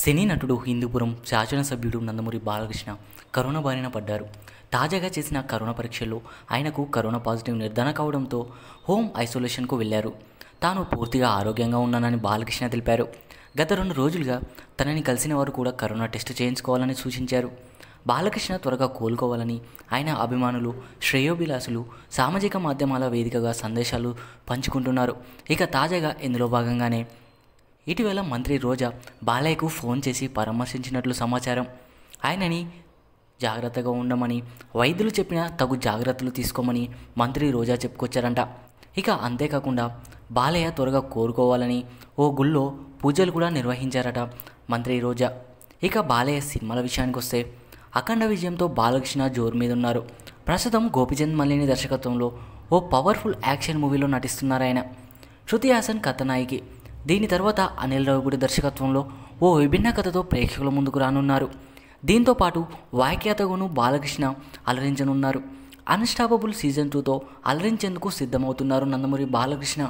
సినీ నటుడు హిందూపురం శాసనసభ్యుడు నందమూరి బాలకృష్ణ కరోనా బారిన పడ్డారు తాజాగా చేసిన కరోనా పరీక్షల్లో ఆయనకు కరోనా పాజిటివ్ నిర్ధారణ కావడంతో హోమ్ ఐసోలేషన్కు వెళ్ళారు తాను పూర్తిగా ఆరోగ్యంగా ఉన్నానని బాలకృష్ణ తెలిపారు గత రెండు రోజులుగా తనని కలిసిన వారు కూడా కరోనా టెస్ట్ చేయించుకోవాలని సూచించారు బాలకృష్ణ త్వరగా కోలుకోవాలని ఆయన అభిమానులు శ్రేయోభిలాసులు సామాజిక మాధ్యమాల వేదికగా సందేశాలు పంచుకుంటున్నారు ఇక తాజాగా ఇందులో భాగంగానే ఇటీవల మంత్రి రోజా బాలయ్యకు ఫోన్ చేసి పరామర్శించినట్లు సమాచారం ఆయనని జాగ్రత్తగా ఉండమని వైద్యులు చెప్పిన తగు జాగ్రత్తలు తీసుకోమని మంత్రి రోజా చెప్పుకొచ్చారంట ఇక అంతేకాకుండా బాలయ్య త్వరగా కోరుకోవాలని ఓ గుళ్ళో పూజలు కూడా నిర్వహించారట మంత్రి రోజా ఇక బాలయ్య సినిమాల విషయానికి వస్తే అఖండ విజయంతో బాలకృష్ణ జోరు మీద ఉన్నారు ప్రస్తుతం గోపిచంద్ మల్లిని దర్శకత్వంలో ఓ పవర్ఫుల్ యాక్షన్ మూవీలో నటిస్తున్నారు ఆయన శృతి హాసన్ కథనాయికి దీని తర్వాత అనిల్ రావుగుడి దర్శకత్వంలో ఓ విభిన్న కథతో ప్రేక్షకుల ముందుకు రానున్నారు దీంతో పాటు వాక్యతగును బాలకృష్ణ అలరించనున్నారు అన్స్టాపబుల్ సీజన్ టూతో అలరించేందుకు సిద్ధమవుతున్నారు నందమూరి బాలకృష్ణ